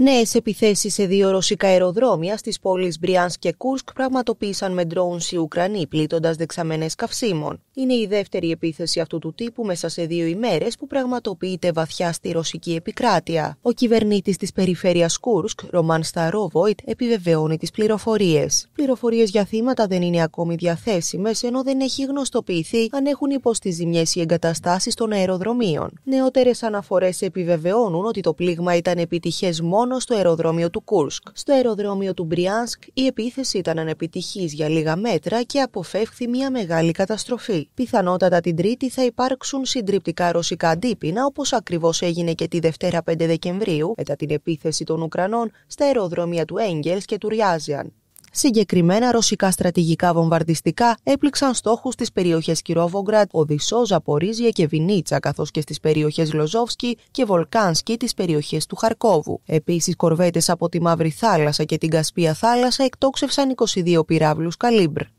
Νέες επιθέσεις σε δύο ρωσικά αεροδρόμια στις πόλεις Μπριάν και Κούρσκ πραγματοποίησαν με ντρόουν οι Ουκρανοί, πλήττοντας δεξαμενές καυσίμων. Είναι η δεύτερη επίθεση αυτού του τύπου μέσα σε δύο ημέρες που πραγματοποιείται βαθιά στη ρωσική επικράτεια. Ο κυβερνήτης της περιφέρειας Κούρσκ, Ρωμάν Σταρόβοιτ, επιβεβαιώνει τις πληροφορίες. Πληροφορίες για θύματα δεν είναι ακόμη διαθέσιμες, ενώ δεν έχει γνωστοποιηθεί αν έχουν υποστεί ζημιέ οι εγκαταστάσεις των αεροδρομίων. Νεότερες αναφορές επιβεβαιώνουν ότι το πλήγμα ήταν επιτυχές μόνο στο αεροδρόμιο του Κούρσκ. Στο αεροδρόμιο του Μπριάνσκ η επίθεση ήταν ανεπιτυχής για λίγα μέτρα και αποφεύχθη μια μεγάλη καταστροφή. Πιθανότατα την Τρίτη θα υπάρξουν συντριπτικά ρωσικά αντίπεινα, όπως ακριβώς έγινε και τη Δευτέρα 5 Δεκεμβρίου, μετά την επίθεση των Ουκρανών στα αεροδρόμια του Έγκελ και του Ριάζιαν. Συγκεκριμένα ρωσικά στρατηγικά βομβαρδιστικά έπληξαν στόχους στις περιοχές Κυρόβογκρατ, Οδυσσό, Ζαπορίζια και Βινίτσα, καθώς και στις περιοχές Λοζόφσκι και Βολκάνσκι, τις περιοχές του Χαρκόβου. Επίσης, κορβέτες από τη Μαύρη Θάλασσα και την Κασπία Θάλασσα εκτόξευσαν 22 πυράβλους Καλύμπρ.